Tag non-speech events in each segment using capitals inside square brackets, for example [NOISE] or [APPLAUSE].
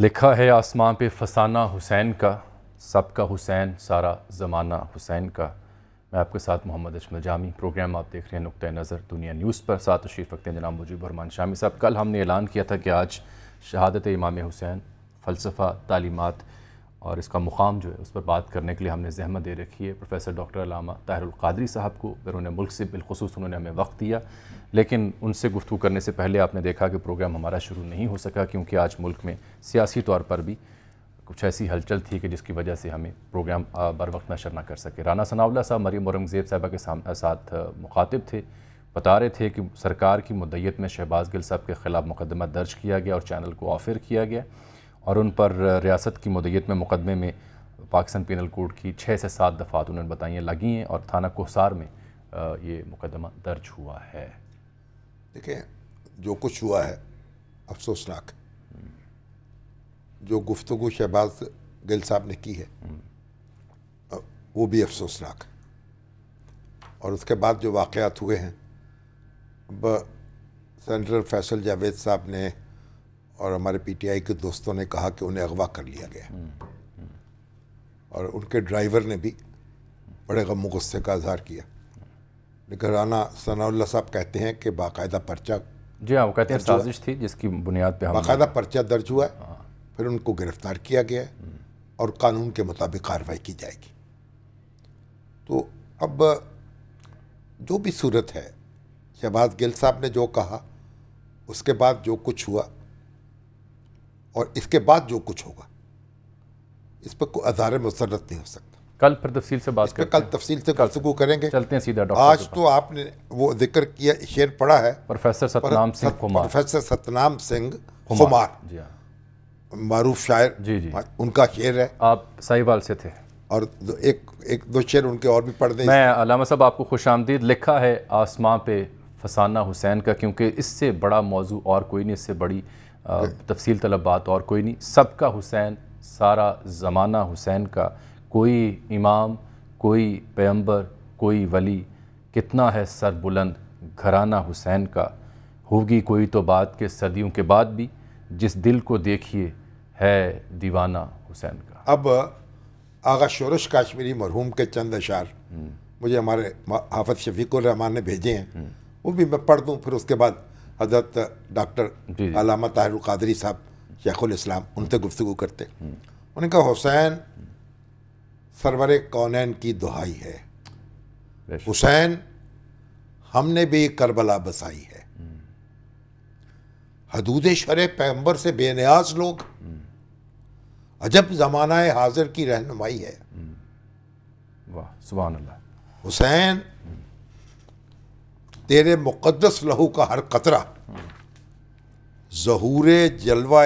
लिखा है आसमां पे फसाना हुसैन का सबका हुसैन सारा ज़माना हुसैन का मैं आपके साथ मोहम्मद अशमल जामी प्रोग्राम आप देख रहे हैं नुक़ नज़र दुनिया न्यूज़ पर साथ तशरीफ़ रखते हैं जनाब मुजीब रमान शामी साहब कल हमने ऐलान किया था कि आज शहादत इमाम हुसैन फ़लसफ़ा तालीमत और इसका मुकाम जो है उस पर बात करने के लिए हमने जहमत दे रखी है प्रोफेसर डॉक्टर अलामा ताहिरकादरी साहब को बैरून मुल्क से बिलखसूस उन्होंने हमें वक्त दिया लेकिन उनसे गुफ्तु करने से पहले आपने देखा कि प्रोग्राम हमारा शुरू नहीं हो सका क्योंकि आज मुल्क में सियासी तौर पर भी कुछ ऐसी हलचल थी कि जिसकी वजह से हमें प्रोग्राम बर वक्त नशर ना कर सके राना सनावला साहब मरीम औरंगज़ेब साहबा के साथ मुखातिब थे बता रहे थे कि सरकार की मुदैत में शहबाज गिल साहब के ख़िलाफ़ मुकदमा दर्ज किया गया और चैनल को ऑफर किया गया और उन पर रियासत की मदीत में मुकदमे में पाकिस्तान पिनल कोड की छः से सात दफ़ात उन्होंने बताइए लगी हैं और थाना कोसार में ये मुकदमा दर्ज हुआ है देखें जो कुछ हुआ है अफसोसनाक जो गुफ्तु शहबाज गिल साहब ने की है वो भी अफसोसनाक और उसके बाद जो वाक़ हुए हैं सेंटर फैसल जावेद साहब ने और हमारे पीटीआई के दोस्तों ने कहा कि उन्हें अगवा कर लिया गया हम्म, हम्म। और उनके ड्राइवर ने भी बड़े गम गुस्से का इजहार किया राना सनाउल्ला साहब कहते हैं कि बाकायदा पर्चा जी हाँ वो कहते हैं साजिश थी जिसकी बुनियाद पर बाकायदा पर्चा दर्ज हुआ है हाँ। फिर उनको गिरफ्तार किया गया है हम्म। और कानून के मुताबिक कार्रवाई की जाएगी तो अब जो भी सूरत है शहबाज गिल साहब ने जो कहा उसके बाद जो कुछ हुआ और इसके बाद जो कुछ होगा इस पर कोई आधार मुसरत नहीं हो सकता कल फिर तफसील से बात कल तफसील से गुफ्तु करेंगे चलते हैं सीधा डॉक्टर आज तो आपने वो जिक्र किया शेर पढ़ा है प्रोफेसर सतनाम सिंह कुमार प्रोफेसर सतनाम सिंह कुमार जी हाँ मारूफ शायर जी जी उनका शेर है आप साहिवाल से थे और दो, एक एक दो शेर उनके और भी पढ़ दें मैं अलामा साहब आपको खुश आमदीद लिखा है आसमां पे फसाना हुसैन का क्योंकि इससे बड़ा मौजू और कोई नहीं इससे बड़ी तफसील तलब बात और कोई नहीं सबका हुसैन सारा ज़माना हुसैन का कोई इमाम कोई पैम्बर कोई वली कितना है सर बुलंद घराना हुसैन का होगी कोई तो बात के सदियों के बाद भी जिस दिल को देखिए है दीवाना हुसैन का अब आगा शोरश काश्मीरी मरहूम के चंद अशार हम्म। मुझे हमारे हाफत शफीकुर रहमान ने भेजे हैं वो भी मैं पढ़ दूँ फिर उसके बाद हजरत डॉक्टर अलामा ताहिर कादरी साहब शेखुल इस्लाम उनसे गुफ्तु करते उन्होंने कहा हुसैन सरवर कौनैन की दुहाई है हुसैन हमने भी करबला बसाई है हदूद शर पैम्बर से बेनियाज लोग अजब ज़माना हाजिर की रहनुमाई है वाह हुसैन तेरे मुक़दस लहू का हर कतरा जहूर जलवा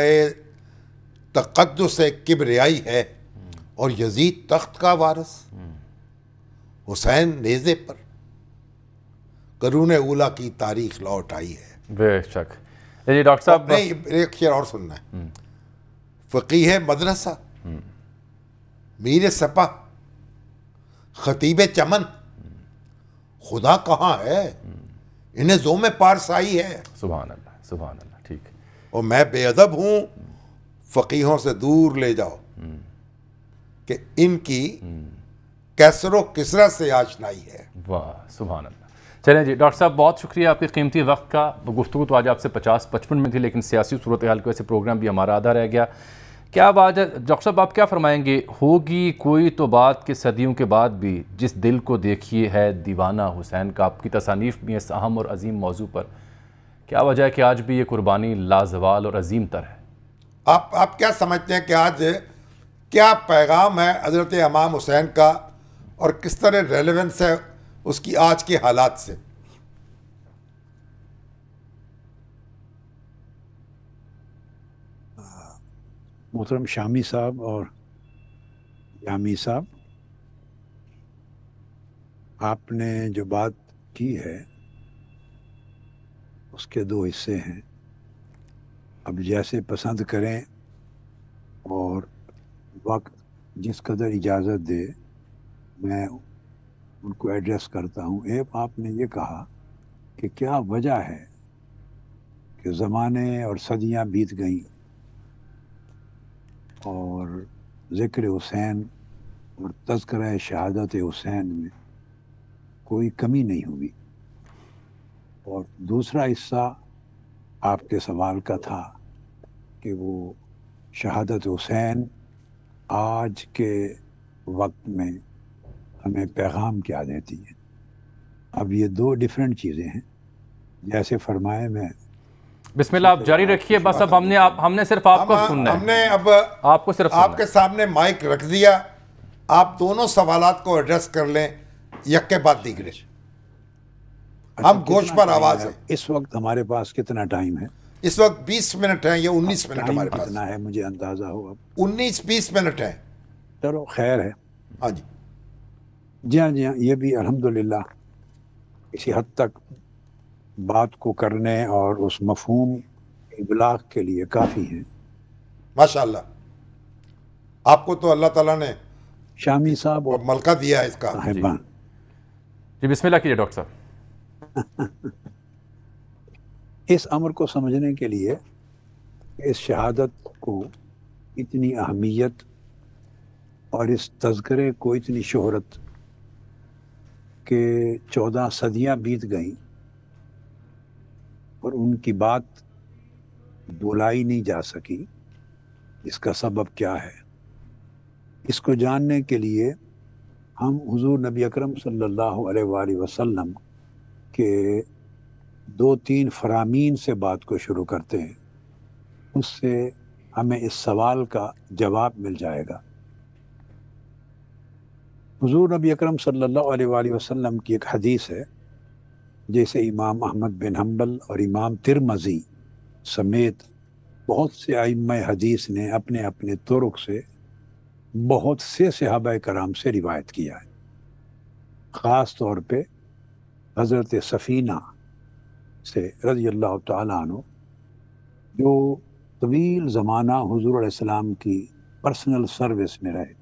तकदस किबरियाई है और यजीद तख्त का वारस हुसैन नेजे पर करून उला की तारीख लौट आई है बेशक डॉक्टर साहब नहीं एक शेर और सुनना है हम्म। फ़कीह मदरसा मीर सपा खतीब चमन खुदा कहाँ है इन्हें जो में पारसाई आई है सुबह अल्लाह सुबह अल्लाह ठीक और मैं बेअदब हूँ फ़कीहों से दूर ले जाओ हम्म। कि इनकी हम्म। कैसरो किसरा से आशनाई है वाह सुबह अल्लाह चलें जी डॉक्टर साहब बहुत शुक्रिया आपके कीमती वक्त का गुफ्तु तो आज आपसे पचास पचपन में थी लेकिन सियासी सूरत हाल की वजह से प्रोग्राम भी हमारा आधा रह गया क्या बात है डॉक्टर साहब आप क्या फरमाएंगे होगी कोई तो बात के सदियों के बाद भी जिस दिल को देखिए है दीवाना हुसैन का आपकी तसानीफ में इस अहम और अजीम मौजू पर क्या वजह है कि आज भी ये कुर्बानी लाजवाल और अजीम तर है आप आप क्या समझते हैं कि आज क्या पैगाम है हज़रत इमाम हुसैन का और किस तरह रेलिवेंस है उसकी आज के हालात से मोहतरम शामी साहब और यामी साहब आपने जो बात की है उसके दो हिस्से हैं अब जैसे पसंद करें और वक्त जिस कदर इजाज़त दे मैं उनको एड्रेस करता हूँ एक आपने ये कहा कि क्या वजह है कि ज़माने और सदियाँ बीत गईं और ज़िक्र हुसैन और तस्कर शहादत हुसैन में कोई कमी नहीं हुई और दूसरा हिस्सा आपके सवाल का था कि वो शहादत हुसैन आज के वक्त में हमें पैगाम क्या देती है अब ये दो डिफरेंट चीज़ें हैं जैसे फरमाए मैं बिस्मिल्लाह आप जारी रखिए बस अब हमने आप हमने सिर्फ आपको सुनना है हमने अब आपको सिर्फ आपके सामने माइक रख दिया आप दोनों सवाल को एड्रेस कर लें यक्के बाद दीगरे अच्छा, हम गोश पर आवाज है इस वक्त हमारे पास कितना टाइम है इस वक्त 20 मिनट है या 19 मिनट हमारे पास कितना है मुझे अंदाजा हो अब 19 20 मिनट है चलो खैर है हाँ जी जी हाँ जी हाँ ये भी अल्हम्दुलिल्लाह किसी हद तक बात को करने और उस मफहूम इबलाग के लिए काफ़ी है माशा आपको तो अल्लाह ताला ने शामी साहब और मलका दिया है इसका साहिबान हाँ, जी बिस्मिल्लाह कीजिए डॉक्टर साहब [LAUGHS] इस अमर को समझने के लिए इस शहादत को इतनी अहमियत और इस तस्करे को इतनी शहरत के चौदह सदियां बीत गईं पर उनकी बात बुलाई नहीं जा सकी इसका सबब क्या है इसको जानने के लिए हम हुजूर नबी अकरम सल्लल्लाहु अलैहि वसल्लम के दो तीन फरामीन से बात को शुरू करते हैं उससे हमें इस सवाल का जवाब मिल जाएगा हुजूर नबी अकरम सल्लल्लाहु अलैहि वसल्लम की एक हदीस है जैसे इमाम अहमद बिन हम्बल और इमाम तिरमजी समेत बहुत से आइम हदीस ने अपने अपने तुरुक से बहुत से सहाब कराम से रिवायत किया है ख़ास तौर पे हज़रत सफ़ीना से रज़ी अल्लाह तु जो तवील ज़माना हजूर आसमाम की पर्सनल सर्विस में रहे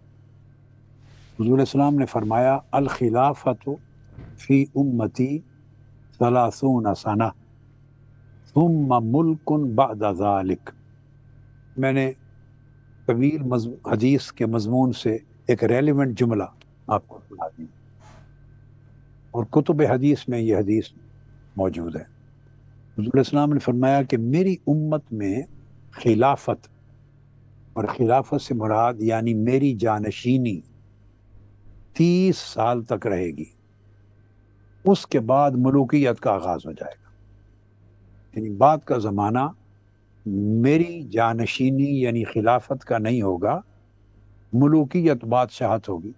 हजूर ने फरमाया अलखिलाफत फ़ी उम्मती सलासून सना तुम मुल्कन बादालिक मैंने कबीर हदीस के मजमून से एक रेलिवेंट जुमला आपको सुना दी और कुतुब हदीस में ये हदीस मौजूद है हजूराम ने फरमाया कि मेरी उम्मत में खिलाफत और खिलाफत से मुराद यानी मेरी जानशीनी तीस साल तक रहेगी उसके बाद मलूकियत का आगाज़ हो जाएगा यानी बाद का ज़माना मेरी जानशीनी यानी खिलाफत का नहीं होगा मलूकियत बादशाहत होगी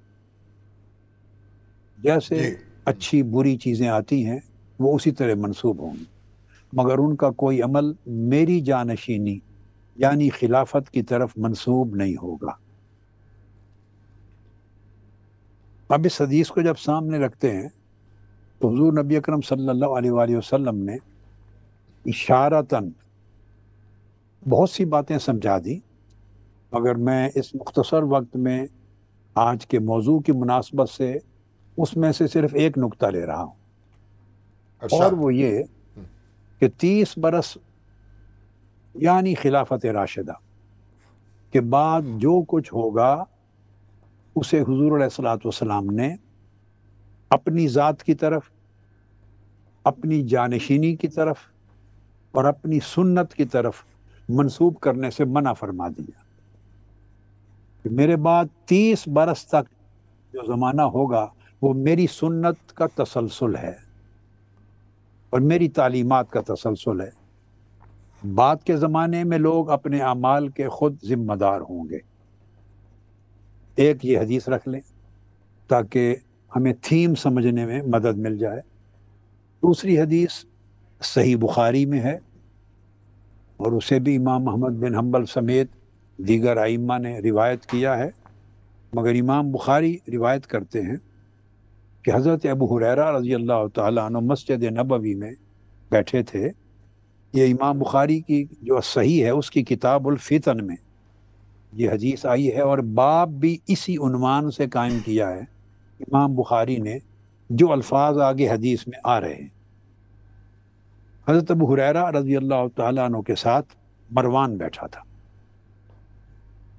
जैसे अच्छी बुरी चीज़ें आती हैं वो उसी तरह मनसूब होंगी मगर उनका कोई अमल मेरी जानशीनी यानी खिलाफत की तरफ मनसूब नहीं होगा अब इस हदीस को जब सामने रखते हैं तो हजूर नबी अकरम सल्लल्लाहु अलैहि वसल्लम ने इशारतन बहुत सी बातें समझा दी मगर मैं इस मुख्तसर वक्त में आज के मौजू की मुनासबत से उसमें से सिर्फ एक नुक्ता ले रहा हूँ अच्छा। और वो ये हम्म। कि तीस बरस यानी खिलाफत राशिदा के बाद जो कुछ होगा उसे हजूर सलाम ने अपनी ज़ात की तरफ अपनी जानशीनी की तरफ और अपनी सुन्नत की तरफ मनसूब करने से मना फरमा दिया कि मेरे बाद तीस बरस तक जो ज़माना होगा वो मेरी सुन्नत का तसलसल है और मेरी तालीमत का तसलसल है बाद के ज़माने में लोग अपने अमाल के ख़ुद ज़िम्मेदार होंगे एक ये हदीस रख लें ताकि हमें थीम समझने में मदद मिल जाए दूसरी हदीस सही बुखारी में है और उसे भी इमाम मोहम्मद बिन हम्बल समेत दीगर आइमा ने रिवायत किया है मगर इमाम बुखारी रिवायत करते हैं कि हज़रत अबू हुरैरा रजी अल्लाह तु मस्जिद नबवी में बैठे थे ये इमाम बुखारी की जो सही है उसकी किताबुलफ़ितन में ये हदीस आई है और बाप भी इसी उनवान से कायम किया है इमाम बुखारी ने जो अल्फाज आगे हदीस में आ रहे हैं हज़रत अबू हुरैरा रजी अल्लाह तु के साथ मरवान बैठा था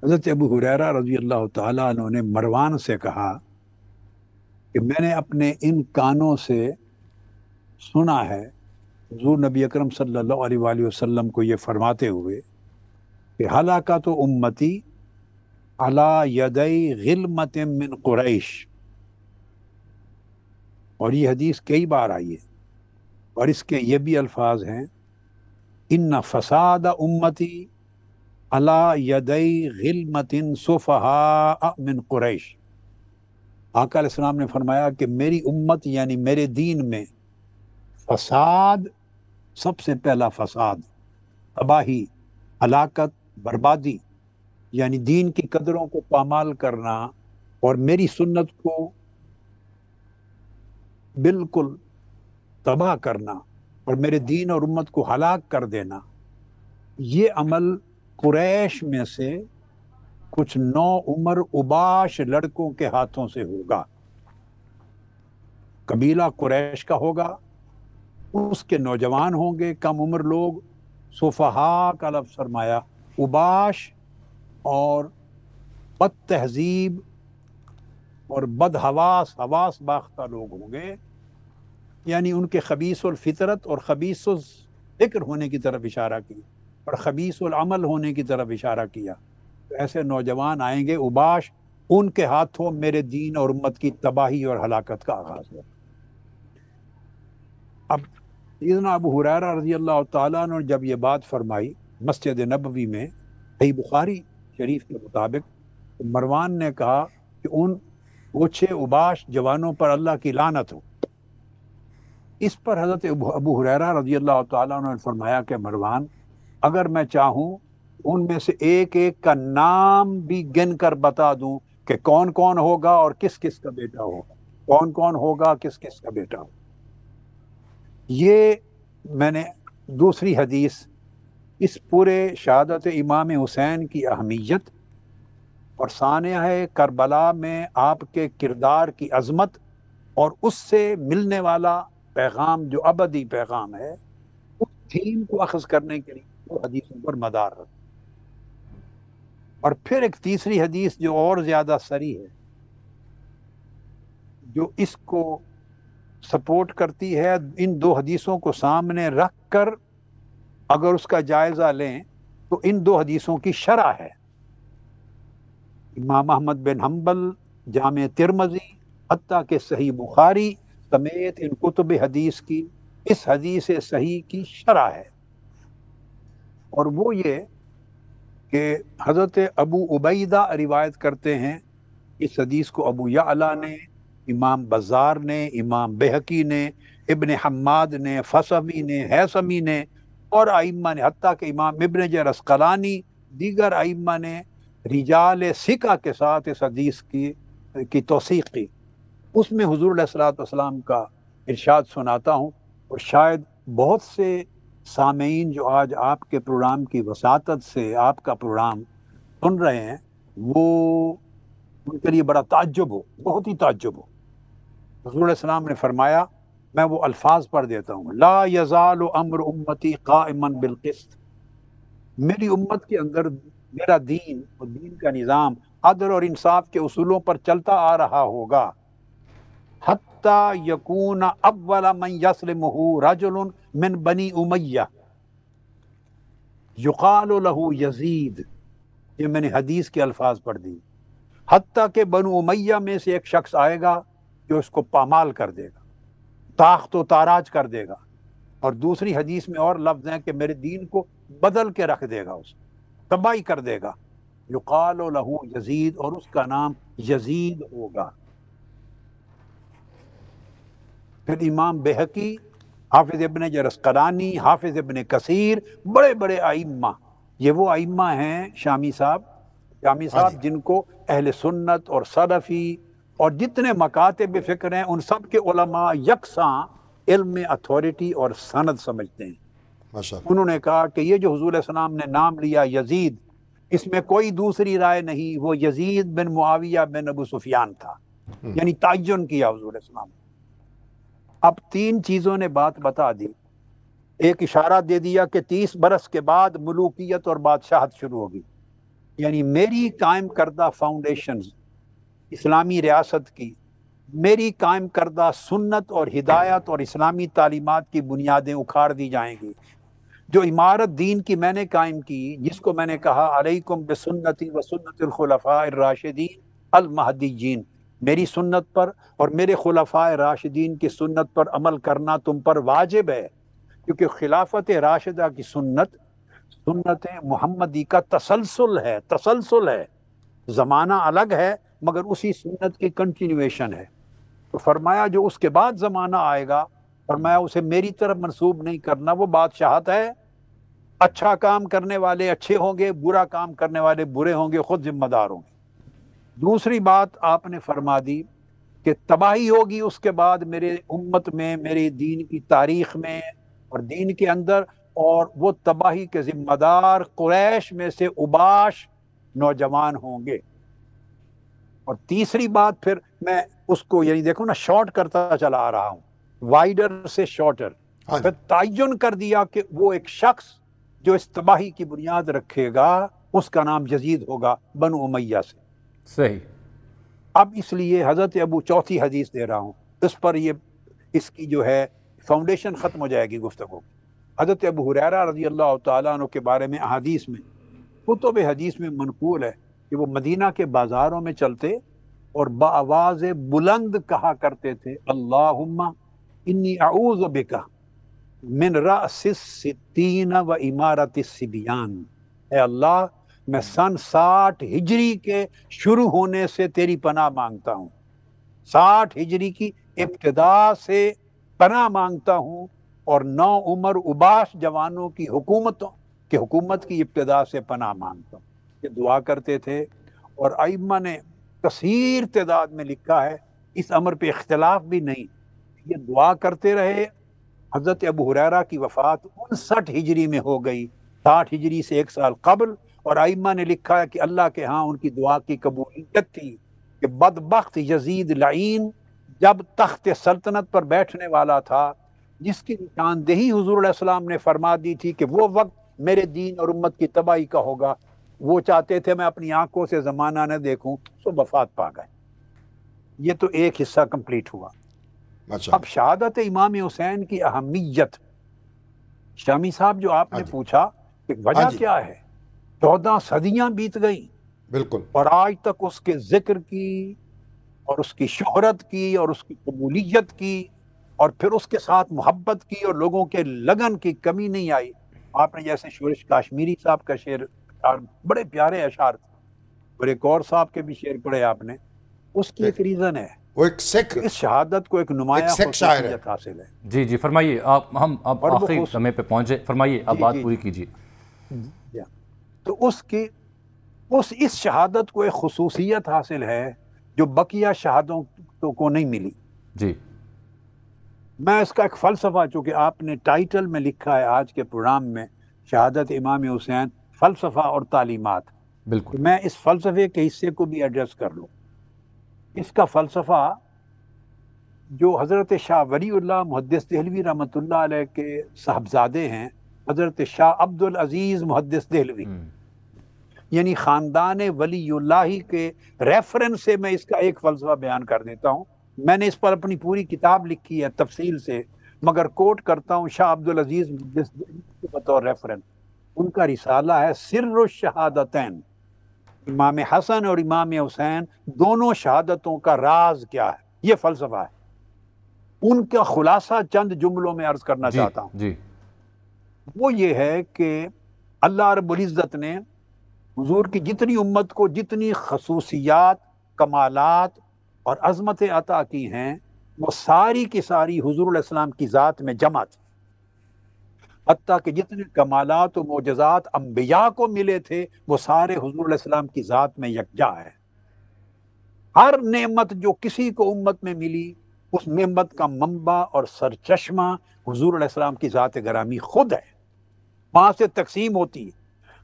हज़रत अबू हुरैरा रजी अल्लाह तु ने मरवान से कहा कि मैंने अपने इन कानों से सुना है हजूर नबी अकरम सल्लल्लाहु अलैहि वसल्लम को ये फरमाते हुए कि हलाका तो उम्मती अला यदई गिलमत मिन कुरैश और ये हदीस कई बार आई है और इसके ये भी अल्फाज हैं इन फसाद उम्मती अला यदई गिलमतिन सुफहा मिन कुरैश इस्लाम ने फरमाया कि मेरी उम्मत यानी मेरे दीन में फसाद सबसे पहला फसाद तबाही हलाकत बर्बादी यानी दीन की कदरों को पामाल करना और मेरी सुन्नत को बिल्कुल तबाह करना और मेरे दीन और उम्मत को हलाक कर देना ये अमल कुरैश में से कुछ नौ उम्र उबाश लड़कों के हाथों से होगा कबीला कुरैश का होगा उसके नौजवान होंगे कम उम्र लोग सोफहा का लफ सरमाया उबाश और बद तहजीब और बद हवास हवास बाख्ता लोग होंगे यानी उनके खबीस फ़ितरत और खबीस फ़िक्र होने की तरफ इशारा की और खबीस अमल होने की तरफ इशारा किया तो ऐसे नौजवान आएंगे उबाश उनके हाथों मेरे दीन और उम्मत की तबाही और हलाकत का आगाज हो अब इतना अबू हुररा रजी अल्लाह तु जब ये बात फरमाई मस्जिद नबवी में सही बुखारी शरीफ के मुताबिक तो मरवान ने कहा कि उन ओछे उबाश जवानों पर अल्लाह की लानत हो इस पर हज़रत अबू हुरैरा रजी अल्लाह ने फरमाया कि मरवान अगर मैं चाहूँ उनमें से एक एक का नाम भी गिन कर बता दूँ कि कौन कौन होगा और किस किस का बेटा होगा कौन कौन होगा किस किस का बेटा होगा ये मैंने दूसरी हदीस इस पूरे शहादत इमाम हुसैन की अहमियत और सानिया है करबला में आपके किरदार की अजमत और उससे मिलने वाला पैगाम जो अबदी पैगाम है उस थीम को अखज करने के लिए वो हदीसों पर मदार रख और फिर एक तीसरी हदीस जो और ज़्यादा सरी है जो इसको सपोर्ट करती है इन दो हदीसों को सामने रख कर अगर उसका जायज़ा लें तो इन दो हदीसों की शरा है इमाम अहमद बिन हम्बल जाम तिरमजी हती के सही बुखारी समेत इन कुतुब तो हदीस की इस हदीस सही की शरा है और वो ये कि हज़रत अबू उबैदा रिवायत करते हैं इस हदीस को अबू याला ने इमाम बाजार ने इमाम बेहकी ने इबन हम्माद ने फसमी ने हैसमी ने और आइम्मा ने हती के इमाम इबन ज रसकलानी दीगर आइम्मा ने रिजाल सिका के साथ इस हदीस की की तोसीक़ की उसमें हजूर सलाम का इरशाद सुनाता हूँ और शायद बहुत से सामीन जो आज आपके प्रोग्राम की वसात से आपका प्रोग्राम सुन रहे हैं वो उनके लिए बड़ा ताज्जुब हो बहुत ही ताज्जुब हो हजूर सलाम ने फरमाया मैं वो अल्फाज पढ़ देता हूँ ला यजाल अमर उम्मती कामन बिलकस्त मेरी उम्मत के अंदर मेरा दीन और दीन का निज़ाम अदर और इंसाफ के असूलों पर चलता आ रहा होगा हत्ता यकून अव्वल मन रजुल मिन बनी उमैया युकाल लहू यजीद ये मैंने हदीस के अल्फाज पढ़ दी हती के बनु उमैया में से एक शख्स आएगा जो उसको पामाल कर देगा ताख तो ताराज कर देगा और दूसरी हदीस में और लफ्ज़ हैं कि मेरे दीन को बदल के रख देगा उसे तबाही कर देगा युकाल लहू यजीद और उसका नाम यजीद होगा फिर इमाम बेहकी हाफिज़ इबन जरसकरानी हाफिज़ इबन कसीर बड़े बड़े आइम्मा ये वो आइम्मा हैं शामी साहब शामी हाँ साहब जिनको अहल सुन्नत और सरफी और जितने मकातब फ़िक्र हैं उन सब के उलमा यकसा इल्म में अथॉरिटी और सनद समझते हैं उन्होंने कहा कि ये जो हजूल सलाम ने नाम लिया यजीद इसमें कोई दूसरी राय नहीं वो Yazid bin Muawiya bin Abu Sufyan था हम्म। यानी तयन किया हजूल सलाम ने अब तीन चीज़ों ने बात बता दी एक इशारा दे दिया कि तीस बरस के बाद मलूकियत और बादशाहत शुरू होगी यानी मेरी कायम करदा फाउंडेशन इस्लामी रियासत की मेरी कायम करदा सुन्नत और हिदायत और इस्लामी तालीमत की बुनियादें उखाड़ दी जाएंगी जो इमारत दीन की मैंने कायम की जिसको मैंने कहा अलैकुम बसन्नति व सुन्नतलखलफ़ा राशिदीन जीन मेरी सुन्नत पर और मेरे खुलफा राशिदीन की सुन्नत पर अमल करना तुम पर वाजिब है क्योंकि खिलाफत राशिदा की सुन्नत सुन्नत मोहम्मदी का तसलसल है तसलसल है ज़माना अलग है मगर उसी सुन्नत की कंटिन्यूएशन है तो फरमाया जो उसके बाद ज़माना आएगा फरमाया उसे मेरी तरफ मनसूब नहीं करना वो बादशाहत है अच्छा काम करने वाले अच्छे होंगे बुरा काम करने वाले बुरे होंगे खुद जिम्मेदार होंगे दूसरी बात आपने फरमा दी कि तबाही होगी उसके बाद मेरे उम्मत में मेरे दीन की तारीख में और दीन के अंदर और वो तबाही के ज़िम्मेदार क्रैश में से उबाश नौजवान होंगे और तीसरी बात फिर मैं उसको यानी देखो ना शॉर्ट करता चला आ रहा हूँ वाइडर से शॉर्टर हाँ फिर तयन कर दिया कि वो एक शख्स जो इस तबाही की बुनियाद रखेगा उसका नाम जजीद होगा बन उमैया से सही अब इसलिए हज़रत अबू चौथी हदीस दे रहा हूँ इस पर ये इसकी जो है फाउंडेशन ख़त्म हो जाएगी गुफ्तु हज़रत अबू हुरैरा रजी अल्लाह तु के बारे में अदीस में कुतुब हदीस में मनकूल है कि वो मदीना के बाज़ारों में चलते और बवाज़ बुलंद कहा करते थे अल्लाह इन्नी आऊज़ बिका मिन रसिस व इमारत सिबियान अल्लाह मैं सन साठ हिजरी के शुरू होने से तेरी पनाह मांगता हूँ साठ हिजरी की इब्तदा से पनाह मांगता हूँ और नौ उम्र उबास जवानों की हुकूमतों की हुकूमत की इब्तदा से पनाह मांगता हूँ ये दुआ करते थे और अइमा ने कसर तदाद में लिखा है इस अमर पे इख्तलाफ भी नहीं ये दुआ करते रहे हज़रत अबू हुरैरा की वफ़ात उनसठ हिजरी में हो गई साठ हिजरी से एक साल कबल और आइमा ने लिखा है कि अल्लाह के यहाँ उनकी दुआ की कबूलियत थी कि बदबख्त यजीद लाइन जब तख्त सल्तनत पर बैठने वाला था जिसकी निशानदेही हजूराम ने फरमा दी थी कि वो वक्त मेरे दीन और उम्मत की तबाही का होगा वो चाहते थे मैं अपनी आंखों से ज़माना न देखूं तो वफात पा गए ये तो एक हिस्सा कंप्लीट हुआ अच्छा। अब शहादत इमाम हुसैन की अहमियत शामी साहब जो आपने हाँ पूछा कि वजह हाँ क्या है चौदह सदियां बीत गई बिल्कुल और आज तक उसके जिक्र की और उसकी शोहरत की और उसकी कबूलियत की और फिर उसके साथ मोहब्बत की और लोगों के लगन की कमी नहीं आई आपने जैसे शोरश काश्मीरी साहब का शेर बड़े प्यारे अशार और एक और साहब के भी शेर पढ़े आपने उसकी एक रीज़न है वो एक सिख इस शहादत को एक नुमाया हासिल है जी जी फरमाइए आप हम अब आखिरी समय पे पहुंचे फरमाइए आप बात पूरी कीजिए हम्म। तो उसकी उस इस शहादत को एक खसूसियत हासिल है जो बकिया तो को नहीं मिली जी मैं इसका एक फ़लसफ़ा चूँकि आपने टाइटल में लिखा है आज के प्रोग्राम में शहादत इमाम हुसैन फ़लसफ़ा और तालीमत बिल्कुल मैं इस फ़लसफ़े के हिस्से को भी एड्रेस कर लूँ इसका फ़लसफ़ा जो हज़रत शाह वली मुहदस दहलवी रमत के साहबजादे हैं हज़रत शाह अब्दुल अजीज़ मुहदस दहलवी हम्म। यानी ख़ानदान वली के रेफरेंस से मैं इसका एक फ़लसफ़ा बयान कर देता हूँ मैंने इस पर अपनी पूरी किताब लिखी है तफसील से मगर कोट करता हूँ शाह अब्दुल अजीज़ बतौर रेफरेंस उनका रिसाला है सिर शहादतन इमाम हसन और इमाम हुसैन दोनों शहादतों का राज क्या है ये फ़लसफ़ा है उनका खुलासा चंद जुमलों में अर्ज करना चाहता हूँ वो ये है कि अल्लाह रबुल्ज़त ने हजूर की जितनी उम्मत को जितनी खसूसियात कमालत और अजमत अता की हैं वो सारी की सारी हजूर की ज़ात में जमा थी अता के जितने कमालत व मोजात अम्बिया को मिले थे वो सारे हजूर की ज़ात में यकजा है हर नेमत जो किसी को उम्मत में मिली उस नेमत का मंबा और सरचश्मा हजूर की ज़ात ग्रामी खुद है वहाँ से तकसीम होती है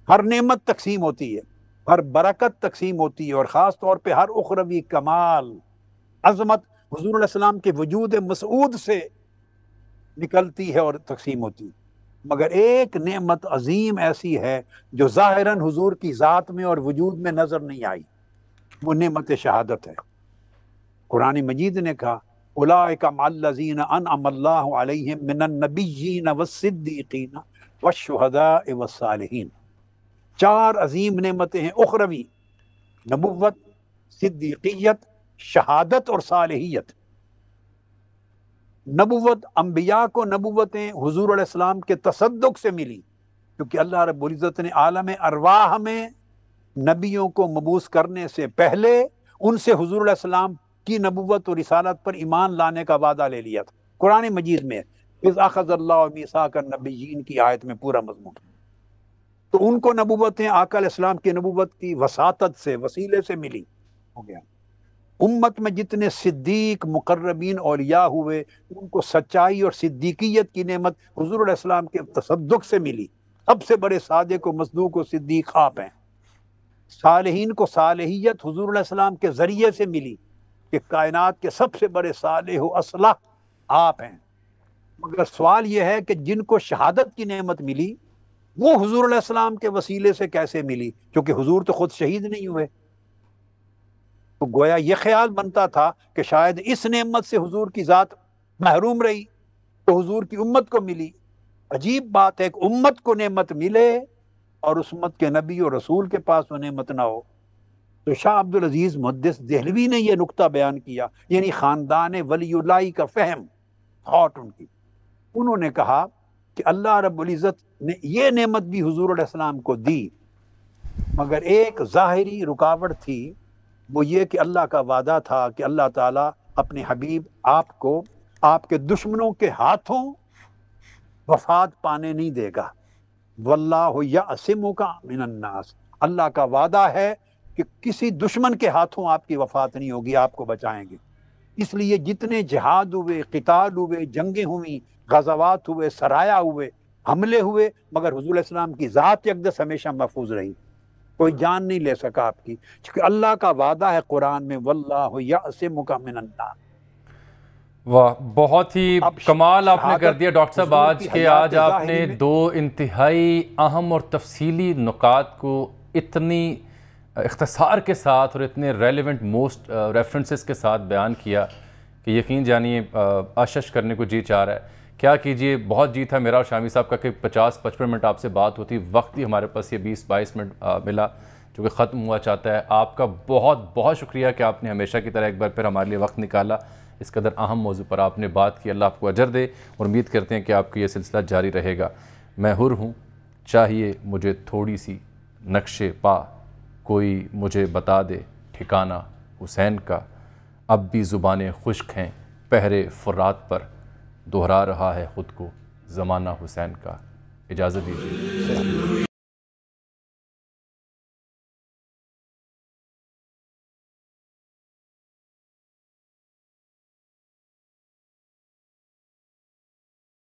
हर नेमत तकसीम होती है हर बरकत तकसीम होती है और ख़ास तौर पर हर उखरवी कमाल अजमत हजूर के वजूद मसूद से निकलती है और तकसीम होती है मगर एक नेमत अजीम ऐसी है जो ज़ाहरन हुजूर की ज़ात में और वजूद में नज़र नहीं आई वो नेमत शहादत है कुरान मजीद ने कहा उलाजीन अनबीन वसद्दीन वशहदा वसालहीन चार अजीम नमतें हैं उखरवी नबुवत सिद्दीकियत शहादत और सालहियत नबुवत अम्बिया को नबुवतें हजूर अलैहिस्सलाम के तसदक से मिली क्योंकि अल्लाह रब्ज़त ने आलम अरवाह में नबियों को मबूस करने से पहले उनसे हजूर अलैहिस्सलाम की नबुवत और रिसालत पर ईमान लाने का वादा ले लिया था कुरान मजीद में इस अखज़ अल्लाह मिसा कर की आयत में पूरा मजमून तो उनको नबूबतें आकल इस्लाम की नबूबत की वसात से वसीले से मिली हो गया उम्मत में जितने सिद्दीक मुकर्रबीन औलिया हुए उनको सच्चाई और सिद्दीकीत की नेमत हजूराम के तसदक से मिली सबसे बड़े सादे को मजदू को सिद्दीक आप हैं सालहीन को सालहियत हजूराम के ज़रिए से मिली कि कायनात के सबसे बड़े साल असलाह आप हैं मगर सवाल यह है कि जिनको शहादत की नेमत मिली वो हजूर सलाम के वसीले से कैसे मिली क्योंकि हजूर तो खुद शहीद नहीं हुए तो गोया ये ख्याल बनता था कि शायद इस नेमत से हजूर की ज़ात महरूम रही तो हजूर की उम्मत को मिली अजीब बात है एक उम्मत को नेमत मिले और उस उम्मत के नबी और रसूल के पास वो नेमत ना हो तो शाह अब्दुल अजीज़ मुद्दस दहलवी ने यह नुकता बयान किया यानी ख़ानदान वली का फहम थाट उनकी उन्होंने कहा कि अल्लाह रब्ज़त ने यह नेमत भी हजूर सलाम को दी मगर एक ज़ाहरी रुकावट थी वो ये कि अल्लाह का वादा था कि अल्लाह ताला अपने हबीब आपको आपके दुश्मनों के हाथों वफात पाने नहीं देगा वल्ला या का मिनन्नास अल्लाह का वादा है कि किसी दुश्मन के हाथों आपकी वफात नहीं होगी आपको बचाएंगे इसलिए जितने जहाद हुए किताल हुए जंगें हुई गजवात हुए सराया हुए हमले हुए मगर हजूल इस्लाम की ज़ात यकदस हमेशा महफूज रही कोई जान नहीं ले सका आपकी क्योंकि अल्लाह का वादा है कुरान में वल्लासमकमिनन्ना वाह बहुत ही कमाल आपने कर दिया डॉक्टर साहब आज के आज आपने दो इंतहाई अहम और तफसीली नुकात को इतनी इख्तसार के साथ और इतने रेलिवेंट मोस्ट रेफरेंसेस के साथ बयान किया कि यकीन जानिए uh, आशश करने को जी चाह रहा है क्या कीजिए बहुत जी था मेरा और शामी साहब का कि पचास पचपन मिनट आपसे बात होती वक्त ही हमारे पास ये बीस बाईस मिनट uh, मिला जो कि ख़त्म हुआ चाहता है आपका बहुत बहुत शुक्रिया कि आपने हमेशा की तरह एक बार फिर हमारे लिए वक्त निकाला इस कदर अहम मौजू पर आपने बात की अल्लाह आपको अजर दे और उम्मीद करते हैं कि आपका ये सिलसिला जारी रहेगा मैं हुर हूँ चाहिए मुझे थोड़ी सी नक्शे पा कोई मुझे बता दे ठिकाना हुसैन का अब भी ज़ुबानें खुश्क हैं पहरे फुरात पर दोहरा रहा है ख़ुद को ज़माना हुसैन का इजाज़त दीजिए